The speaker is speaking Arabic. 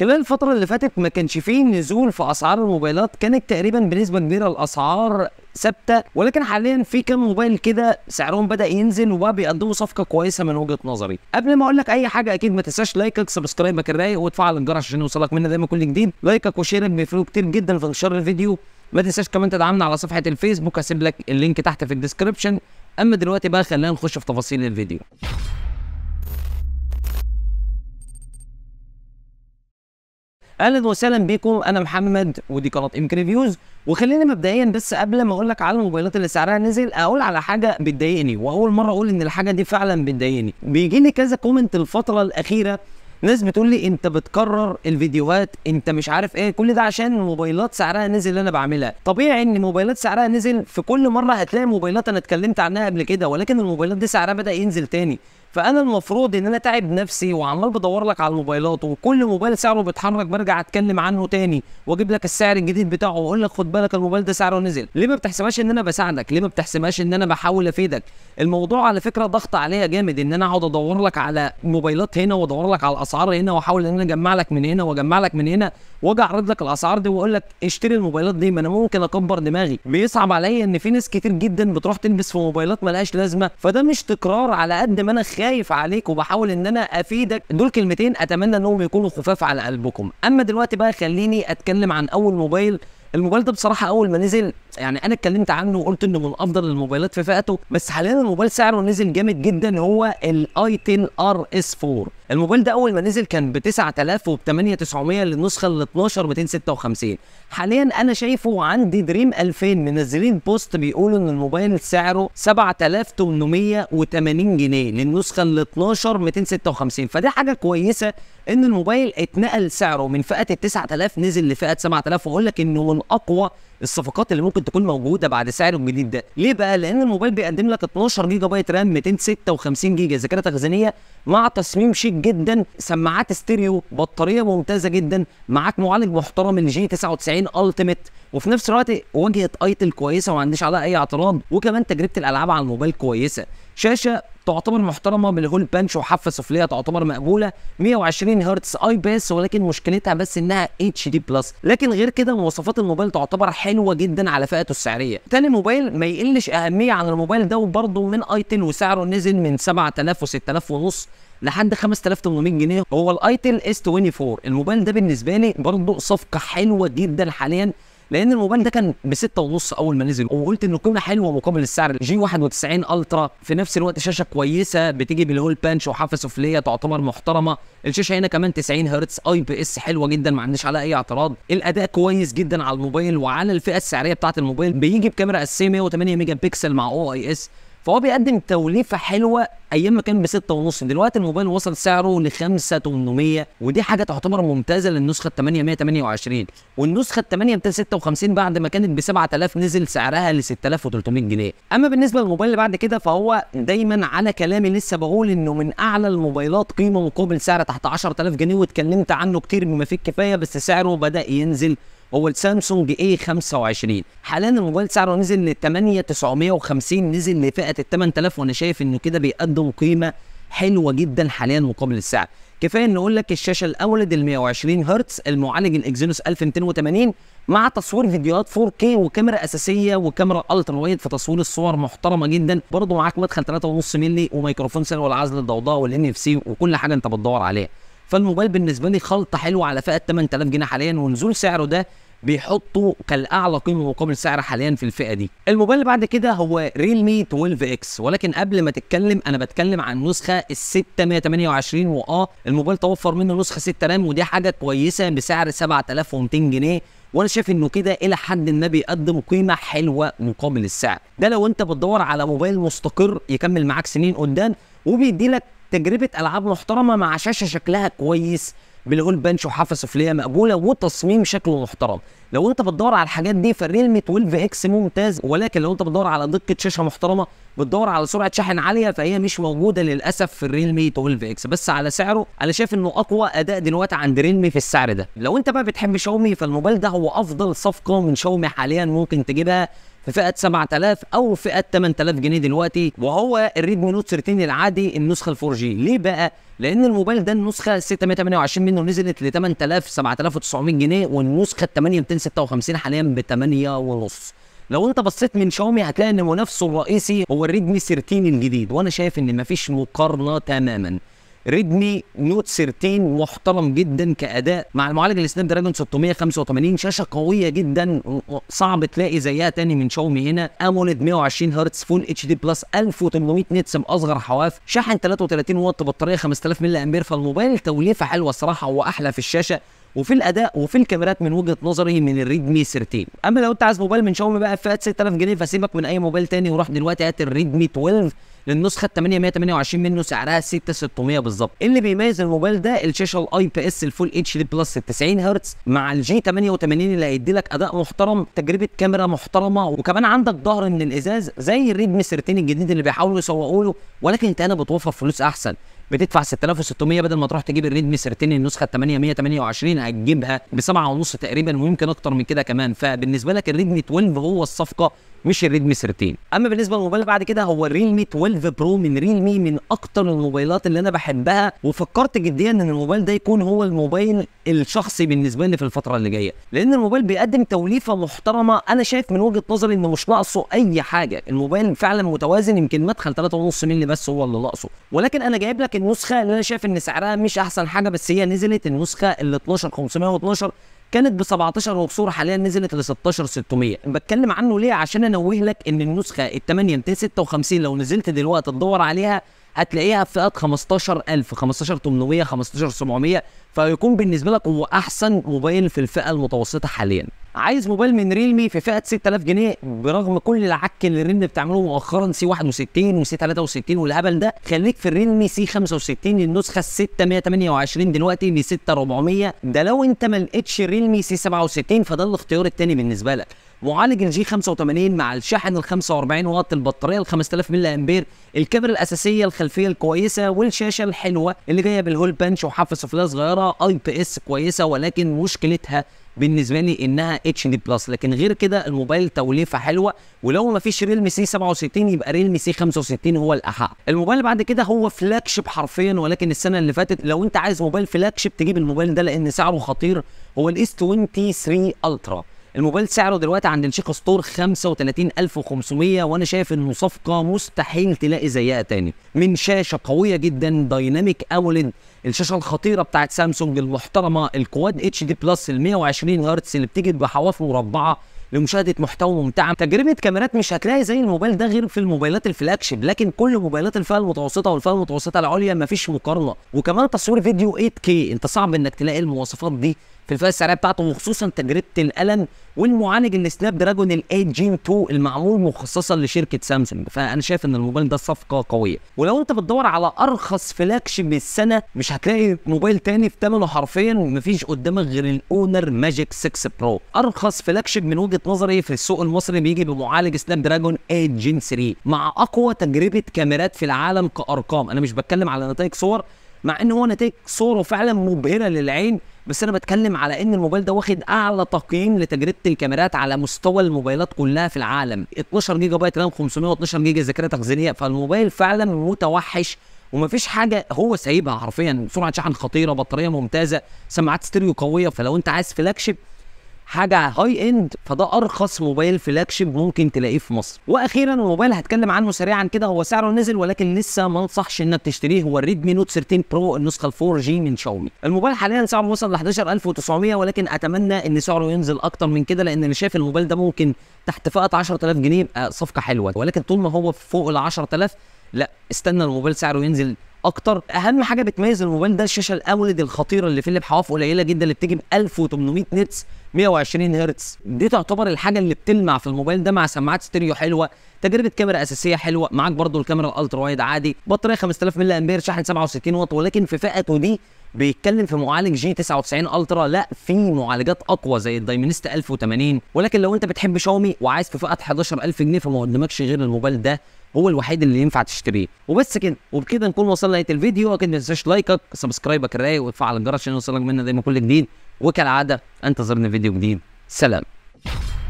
خلال الفترة اللي فاتت ما كانش فيه نزول في اسعار الموبايلات كانت تقريبا بنسبة كبيرة الاسعار ثابته ولكن حاليا في كام موبايل كده سعرهم بدا ينزل وبقى بيقدموا صفقه كويسه من وجهه نظري قبل ما اقول لك اي حاجه اكيد ما تنساش لايكك سبسكرايبك الرايق وتفعل الجرس عشان يوصلك منا دايما كل جديد لايكك وشيرك بيفرقوا كتير جدا في انتشار الفيديو ما تنساش كمان تدعمنا على صفحه الفيسبوك هسيب لك اللينك تحت في الديسكربشن اما دلوقتي بقى خلينا نخش في تفاصيل الفيديو اهلا وسهلا بكم انا محمد ودي قناه ام ريفيوز وخلينا مبدئيا بس قبل ما اقول لك على الموبايلات اللي سعرها نزل اقول على حاجه بتضايقني واول مره اقول ان الحاجه دي فعلا بتضايقني بيجي لي كذا كومنت الفتره الاخيره ناس بتقول لي انت بتكرر الفيديوهات انت مش عارف ايه كل ده عشان الموبايلات سعرها نزل اللي انا بعملها طبيعي ان موبايلات سعرها نزل في كل مره هتلاقي موبايلات انا اتكلمت عنها قبل كده ولكن الموبايلات دي سعرها بدا ينزل تاني فانا المفروض ان انا تعب نفسي وعمال بدور لك على الموبايلات وكل موبايل سعره بيتحرك برجع اتكلم عنه تاني واجيب لك السعر الجديد بتاعه واقول لك خد بالك الموبايل ده سعره نزل ليه ما بتحسبهاش ان انا بساعدك ليه ما بتحسبهاش ان انا بحاول افيدك الموضوع على فكره ضغط عليا جامد ان انا اقعد ادور لك على موبايلات هنا وادور لك على الاسعار هنا واحاول ان انا اجمع لك من هنا واجمع لك من هنا واجي اعرض لك الاسعار دي واقول لك اشتري الموبايلات دي ما انا ممكن اكبر دماغي بيصعب عليا ان في ناس كتير جدا بتروح تلبس في موبايلات ملهاش لازمه فده مش تكرار على قد ما انا خايف خايف عليك وبحاول ان انا افيدك دول كلمتين اتمنى انهم يكونوا خفاف على قلبكم اما دلوقتي بقى خليني اتكلم عن اول موبايل الموبايل ده بصراحه اول ما نزل يعني انا اتكلمت عنه وقلت انه من افضل الموبايلات في فئته بس حاليا الموبايل سعره نزل جامد جدا هو الاي 10 ار اس 4 الموبايل ده اول ما نزل كان ب 9000 وب 8900 للنسخه ال 12 256 حاليا انا شايفه عندي دريم 2000 منزلين بوست بيقولوا ان الموبايل سعره 7880 جنيه للنسخه ال 12 256 فده حاجه كويسه ان الموبايل اتنقل سعره من فئه ال 9000 نزل لفئه 7000 واقول لك انه من اقوى الصفقات اللي ممكن تكون موجوده بعد سعره الجديد ده ليه بقى لان الموبايل بيقدم لك 12 جيجا بايت رام 256 جيجا ذاكره تخزينيه مع تصميم شيك جدا سماعات ستيريو بطاريه ممتازه جدا معاك معالج محترم الجي 99 التيميت وفي نفس الوقت واجهه ايتل كويسه وما عنديش عليها اي اعتراض وكمان تجربه الالعاب على الموبايل كويسه شاشه تعتبر محترمه بالهول بانش وحافه سفليه تعتبر مقبوله 120 هرتز اي باس ولكن مشكلتها بس انها اتش دي بلس لكن غير كده مواصفات الموبايل تعتبر حلوه جدا على فئته السعريه تاني موبايل ما يقلش اهميه عن الموبايل ده وبرضه من ايتل وسعره نزل من 7000 و 6000 ونص لحد 5800 جنيه هو الايتل اس 24 الموبايل ده بالنسبه لي برضه صفقه حلوه جدا حاليا لان الموبايل ده كان ب 6 ونص اول ما نزل وقلت انه قيمه حلوه مقابل السعر جي 91 الترا في نفس الوقت شاشه كويسه بتيجي بالهول بانش وحافه سفليه تعتبر محترمه الشاشه هنا كمان 90 هرتز اي بي اس حلوه جدا ما عندناش عليها اي اعتراض الاداء كويس جدا على الموبايل وعلى الفئه السعريه بتاعه الموبايل بيجي بكاميرا اساسيه 108 ميجا بكسل مع او اي اس فهو بيقدم توليفه حلوه ايام ما كان ب 6 ونص دلوقتي الموبايل وصل سعره ل 5800 ودي حاجه تعتبر ممتازه للنسخه ال 828 والنسخه ال 856 بعد ما كانت ب 7000 نزل سعرها ل 6300 جنيه اما بالنسبه للموبايل اللي بعد كده فهو دايما على كلامي لسه بقول انه من اعلى الموبايلات قيمه مقابل سعر تحت 10000 جنيه واتكلمت عنه كتير بما فيه الكفايه بس سعره بدا ينزل هو السامسونج اي 25 حاليا الموبايل سعره نزل ل 8950 نزل لفئه ال 8000 وانا شايف انه كده بيقدم قيمه حلوه جدا حاليا مقابل السعر كفايه نقول لك الشاشه الاولد ال 120 هرتز المعالج الاكزينوس 1280 مع تصوير فيديوهات 4K وكاميرا اساسيه وكاميرا الترا وايد في تصوير الصور محترمه جدا برضه معاك مدخل 3.5 مللي وميكروفون سلوى العزل الضوضاء والان اف سي وكل حاجه انت بتدور عليها فالموبايل بالنسبه لي خلطه حلوه على فئه 8000 جنيه حاليا ونزول سعره ده بيحطه كالاعلى قيمه مقابل سعر حاليا في الفئه دي الموبايل اللي بعد كده هو ريلمي 12 اكس ولكن قبل ما تتكلم انا بتكلم عن نسخه ال 628 واه الموبايل توفر منه نسخه 6 رام ودي حاجه كويسه بسعر 7200 جنيه وانا شايف انه كده الى حد ما بيقدم قيمه حلوه مقابل السعر ده لو انت بتدور على موبايل مستقر يكمل معاك سنين قدام وبيدي لك تجربه العاب محترمه مع شاشه شكلها كويس بالهول بنش وحافظ سفليه مقبوله وتصميم شكله محترم لو انت بتدور على الحاجات دي فالريلم 12 اكس ممتاز ولكن لو انت بتدور على دقه شاشه محترمه بتدور على سرعه شحن عاليه فهي مش موجوده للاسف في الريلمي 12 اكس بس على سعره انا شايف انه اقوى اداء دلوقتي عند ريلمي في السعر ده لو انت بقى بتحب شاومي فالموبايل ده هو افضل صفقه من شاومي حاليا ممكن تجيبها في فئه 7000 او فئه 8000 جنيه دلوقتي وهو الريدمي نوت 13 العادي النسخه ال 4 جي ليه بقى لان الموبايل ده النسخه 628 منه نزلت ل 8000 7900 جنيه والنسخه ال 8256 حاليا ب 8 ونص لو انت بصيت من شاومي هتلاقي ان منافسه الرئيسي هو الريدمي 13 الجديد وانا شايف ان مفيش مقارنه تماما ريدمي نوت 13 محترم جدا كاداء مع المعالج السناب دراجون 685 شاشه قويه جدا صعب تلاقي زيها تاني من شاومي هنا اموليد 120 هرتز فول اتش دي بلس 1800 نتس باصغر حواف شاحن 33 واط بطاريه 5000 ملي امبير فالموبايل توليفه حلوه الصراحه واحلى في الشاشه وفي الاداء وفي الكاميرات من وجهه نظري من الريدمي سيرتين اما لو انت عايز موبايل من شاومي بقى فات 6000 جنيه فسيبك من اي موبايل تاني وروح دلوقتي هات الريدمي 12 للنسخه 828 منه سعرها 6600 بالظبط اللي بيميز الموبايل ده الشاشه الاي بي اس الفول اتش دي بلس 90 هرتز مع الجي 88 اللي هيدي لك اداء محترم تجربه كاميرا محترمه وكمان عندك ظهر من الازاز زي الريدمي 13 الجديد اللي بيحاولوا يسوقوا له ولكن انت هنا بتوفر فلوس احسن بتدفع 6600 بدل ما تروح تجيب الريدمي سيرتين النسخه 828 هتجيبها ب ونص تقريبا ويمكن اكتر من كده كمان فبالنسبه لك الريدمي 12 هو الصفقه مش الريدمي 13 اما بالنسبه للموبايل بعد كده هو الريلمي 12 برو من ريلمي من اكتر الموبايلات اللي انا بحبها وفكرت جديا ان الموبايل ده يكون هو الموبايل الشخصي بالنسبه لي في الفتره اللي جايه لان الموبايل بيقدم توليفه محترمه انا شايف من وجهه نظري انه مش ناقصه اي حاجه الموبايل فعلا متوازن يمكن مدخل 3.5 مللي بس هو اللي ناقصه ولكن انا جايب لك النسخه اللي انا شايف ان سعرها مش احسن حاجه بس هي نزلت النسخه ال 12512 كانت ب 17 مكسوره حاليا نزلت ل 16 600 بتكلم عنه ليه عشان انوه لك ان النسخه ال 8 256 لو نزلت دلوقتي تدور عليها هتلاقيها في فئه 15000 15800 15700 فيكون بالنسبه لك هو احسن موبايل في الفئه المتوسطه حاليا عايز موبايل من ريلمي في فئه 6000 جنيه برغم كل العك اللي ريلمي بتعمله مؤخرا سي 61 وسي 63 والهبل ده خليك في الريلمي سي 65 النسخه 628 دلوقتي ب 6400 ده لو انت ما لقيتش ريلمي سي 67 فده الاختيار الثاني بالنسبه لك معالج الجي 85 مع الشاحن ال 45 واط البطاريه ال 5000 ملي امبير الكاميرا الاساسيه الخلفيه الكويسه والشاشه الحلوه اللي جايه بالهول بانش وحافه سفليه صغيره اي بي اس كويسه ولكن مشكلتها بالنسبه لي انها اتش دي بلس لكن غير كده الموبايل توليفه حلوه ولو ما فيش ريلمي سي 67 يبقى ريلمي سي 65 هو الاحق الموبايل بعد كده هو فلاج شيب حرفيا ولكن السنه اللي فاتت لو انت عايز موبايل فلاج شيب تجيب الموبايل ده لان سعره خطير هو الاس 23 الترا الموبايل سعره دلوقتي عند الشيخ ستور 35500 وانا شايف انه صفقه مستحيل تلاقي زيها تاني من شاشه قويه جدا دايناميك اولد الشاشه الخطيره بتاعت سامسونج المحترمه الكواد اتش دي بلس ال 120 هرتز اللي بتيجي بحواف مربعه لمشاهده محتوى ممتع تجربه كاميرات مش هتلاقي زي الموبايل ده غير في الموبايلات الفلاج لكن كل موبايلات الفئه المتوسطه والفئه المتوسطه العليا مفيش مقارنه وكمان تصوير فيديو 8K انت صعب انك تلاقي المواصفات دي في الفئه السعريه بتاعته وخصوصا تجربه الالم والمعالج السناب دراجون ال8 جين 2 المعمول مخصصا لشركه سامسونج فانا شايف ان الموبايل ده صفقه قويه ولو انت بتدور على ارخص فلاكش شيب السنه مش هتلاقي موبايل تاني في ثمنه حرفيا ومفيش قدامك غير الاونر ماجيك 6 برو ارخص فلاكش شيب من وجهه نظري في السوق المصري بيجي بمعالج سناب دراجون 8 جين 3 مع اقوى تجربه كاميرات في العالم كارقام انا مش بتكلم على نتائج صور مع ان هو نتائج صوره فعلا مبهره للعين بس انا بتكلم على ان الموبايل ده واخد اعلى تقييم لتجربه الكاميرات على مستوى الموبايلات كلها في العالم 12 جيجا بايت رام 512 جيجا ذاكره تخزينيه فالموبايل فعلا متوحش ومفيش حاجه هو سايبها حرفيا سرعه شحن خطيره بطاريه ممتازه سماعات ستيريو قويه فلو انت عايز فلاج شيب حاجه هاي اند فده ارخص موبايل فلاج شيب ممكن تلاقيه في مصر واخيرا الموبايل هتكلم عنه سريعا كده هو سعره نزل ولكن لسه ما انصحش انك تشتريه هو الريدمي نوت 13 برو النسخه ال 4 جي من شاومي الموبايل حاليا سعره وصل ل 11900 ولكن اتمنى ان سعره ينزل اكتر من كده لان انا شايف الموبايل ده ممكن تحت فئه 10000 جنيه آه، صفقه حلوه ولكن طول ما هو فوق ال 10000 لا استنى الموبايل سعره ينزل اكتر اهم حاجه بتميز الموبايل ده الشاشه الاولد الخطيره اللي فيه اللي بحواف قليله جدا اللي بتيجي ب 1800 نتس 120 هرتز دي تعتبر الحاجه اللي بتلمع في الموبايل ده مع سماعات ستيريو حلوه تجربه كاميرا اساسيه حلوه معاك برضو الكاميرا الالترا وايد عادي بطاريه 5000 ملي امبير شحن 67 واط ولكن في فئته دي بيتكلم في معالج جي 99 الترا لا في معالجات اقوى زي الدايمنست 1080 ولكن لو انت بتحب شاومي وعايز في فئه 11000 جنيه فما قدامكش غير الموبايل ده هو الوحيد اللي ينفع تشتريه وبس كده وبكده نكون وصلنا لنهايه الفيديو اكيد ما تنساش لايكك سبسكرايبك الرايق وتفعل الجرس عشان يوصلك منا دايما كل جديد وكالعاده انتظرنا فيديو جديد سلام